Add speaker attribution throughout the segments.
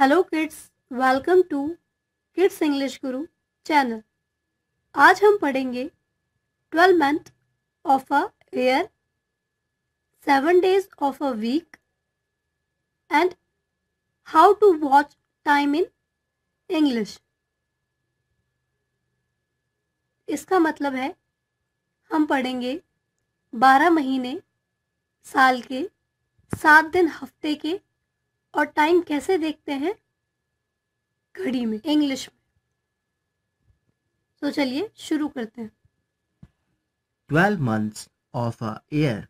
Speaker 1: Hello kids welcome to kids English Guru channel आज हम पढ़ेंगे twelve month of a year seven days of a week and how to watch time in English इसका मतलब है हम पढ़ेंगे बारह महीने साल के सात दिन हफ्ते के और टाइम कैसे देखते हैं घड़ी में इंग्लिश में तो चलिए शुरू करते हैं
Speaker 2: twelve months of a year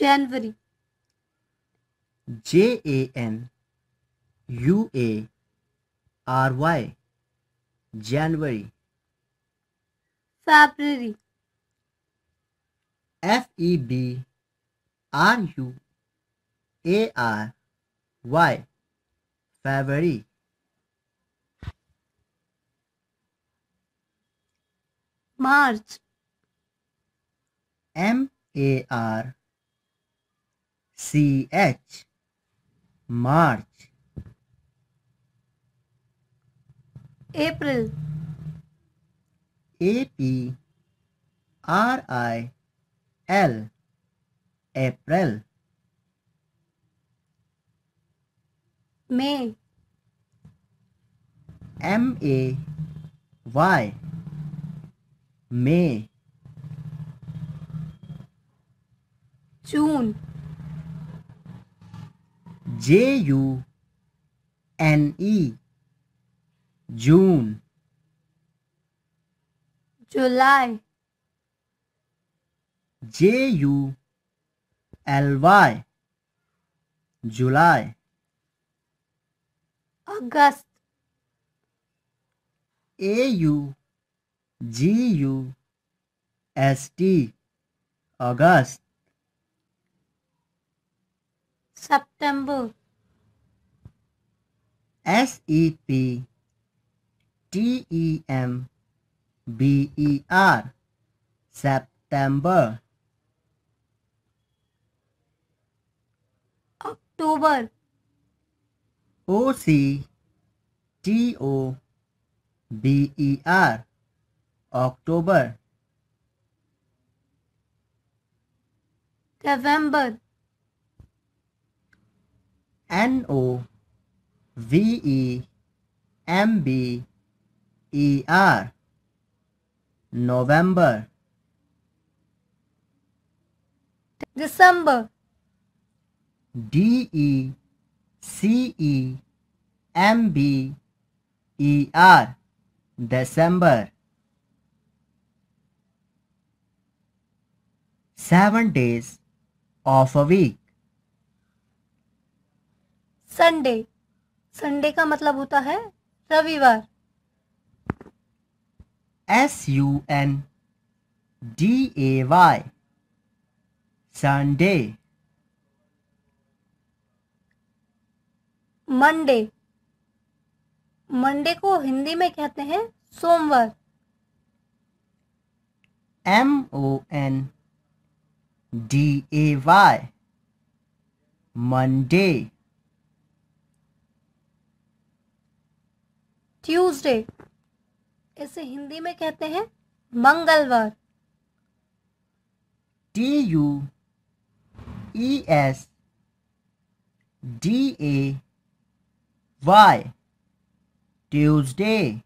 Speaker 2: जनवरी J A N U A R Y जनवरी February F E B R U A R Y February March M A R C H March April A P R I L April मई M A Y May जून J U N E June
Speaker 1: जुलाई
Speaker 2: J U Ly. July. August. AU. GU. ST. August. September. SEP. TEM. BER. September. October. O C T O B E R October.
Speaker 1: November.
Speaker 2: N O V E M B E R November
Speaker 1: December
Speaker 2: D E C E M B E R दिसंबर seven days of a week.
Speaker 1: Sunday. Sunday का मतलब होता है रविवार
Speaker 2: S U N D A Y Sunday.
Speaker 1: Monday Monday को हिंदी में कहते हैं सोमवार
Speaker 2: M O N D A Y Monday
Speaker 1: Tuesday इसे हिंदी में कहते हैं मंगलवार
Speaker 2: T U E S D A Why? Tuesday.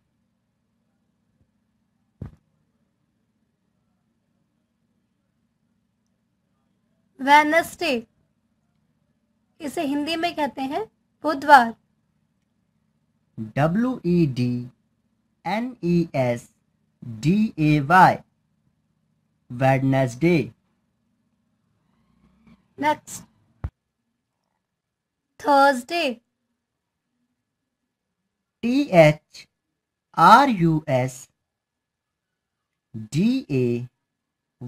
Speaker 1: Wednesday इसे हिंदी में कहते हैं बुधवार
Speaker 2: W E D N E S D A Y Wednesday. Next Thursday T H R U S D A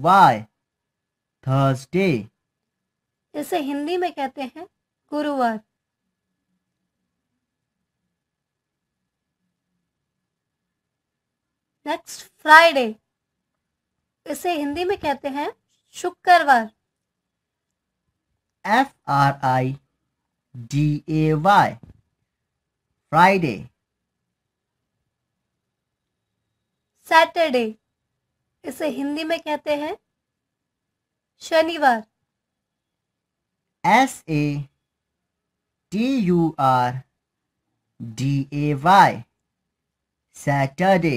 Speaker 2: Y Thursday इसे
Speaker 1: हिंदी में कहते हैं गुरुवार नेक्स्ट फ्राइडे इसे हिंदी में कहते हैं शुक्रवार
Speaker 2: F R I D A Y Friday
Speaker 1: Saturday इसे हिंदी में कहते हैं शनिवार
Speaker 2: S A T U R D A Y Saturday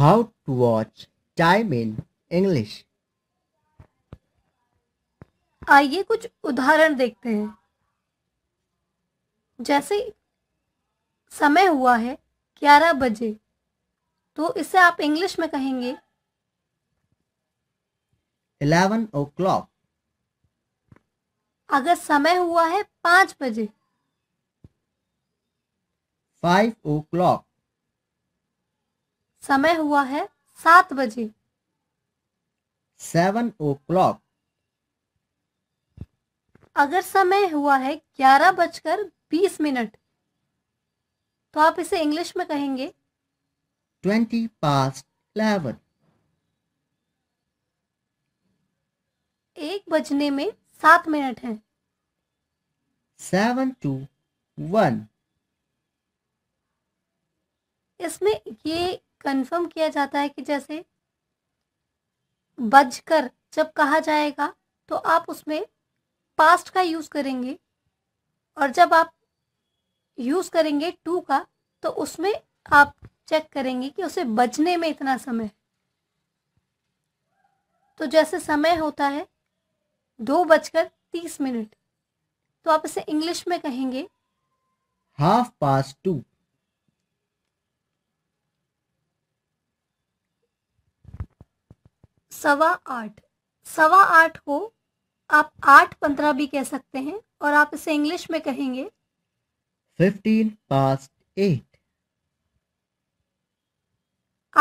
Speaker 2: how to watch time in English
Speaker 1: आइए कुछ उदाहरण देखते हैं जैसे समय हुआ है ग्यारह बजे तो इसे आप इंग्लिश में कहेंगे
Speaker 2: इलेवन ओ क्लॉक
Speaker 1: अगर समय हुआ है पांच बजे
Speaker 2: फाइव ओ क्लॉक
Speaker 1: समय हुआ है सात बजे
Speaker 2: सेवन ओ क्लॉक
Speaker 1: अगर समय हुआ है ग्यारह बजकर बीस मिनट तो आप इसे इंग्लिश में कहेंगे
Speaker 2: ट्वेंटी पास्ट इलेवन
Speaker 1: एक बजने में सात मिनट हैं
Speaker 2: सेवन टू वन
Speaker 1: इसमें ये कंफर्म किया जाता है कि जैसे बजकर जब कहा जाएगा तो आप उसमें पास्ट का यूज करेंगे और जब आप यूज़ करेंगे टू का तो उसमें आप चेक करेंगे कि उसे बजने में इतना समय तो जैसे समय होता है दो बजकर तीस मिनट तो आप इसे इंग्लिश में कहेंगे
Speaker 2: हाफ पास टू
Speaker 1: सवा आठ सवा आठ को आप आठ पंद्रह भी कह सकते हैं और आप इसे इंग्लिश में कहेंगे
Speaker 2: फिफ्टीन पास्ट एट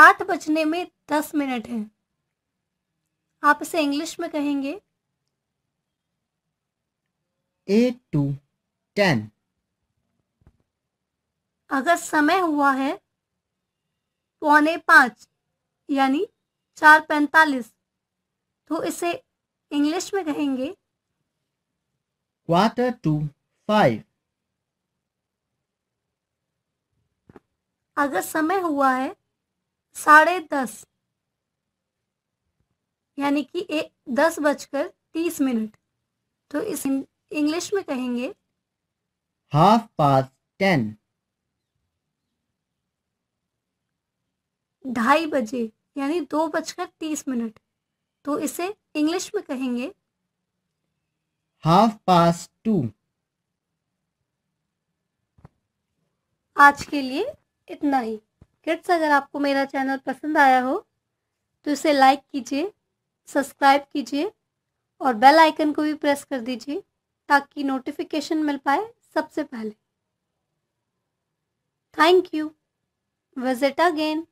Speaker 1: आठ बजने में दस मिनट है आप इसे इंग्लिश में कहेंगे
Speaker 2: एट टू टेन
Speaker 1: अगर समय हुआ है पौने पांच यानी चार पैंतालीस तो इसे इंग्लिश में कहेंगे
Speaker 2: क्वार्टर टू फाइव
Speaker 1: अगर समय हुआ है साढ़े दस यानी कि एक दस बजकर तीस मिनट तो इस इंग्लिश में कहेंगे
Speaker 2: हाफ पास टेन
Speaker 1: ढाई बजे यानी दो बजकर तीस मिनट तो इसे इंग्लिश में कहेंगे
Speaker 2: हाफ पास टू
Speaker 1: आज के लिए इतना ही किड्स अगर आपको मेरा चैनल पसंद आया हो तो इसे लाइक कीजिए सब्सक्राइब कीजिए और बेल आइकन को भी प्रेस कर दीजिए ताकि नोटिफिकेशन मिल पाए सबसे पहले थैंक यू विजिट अगेन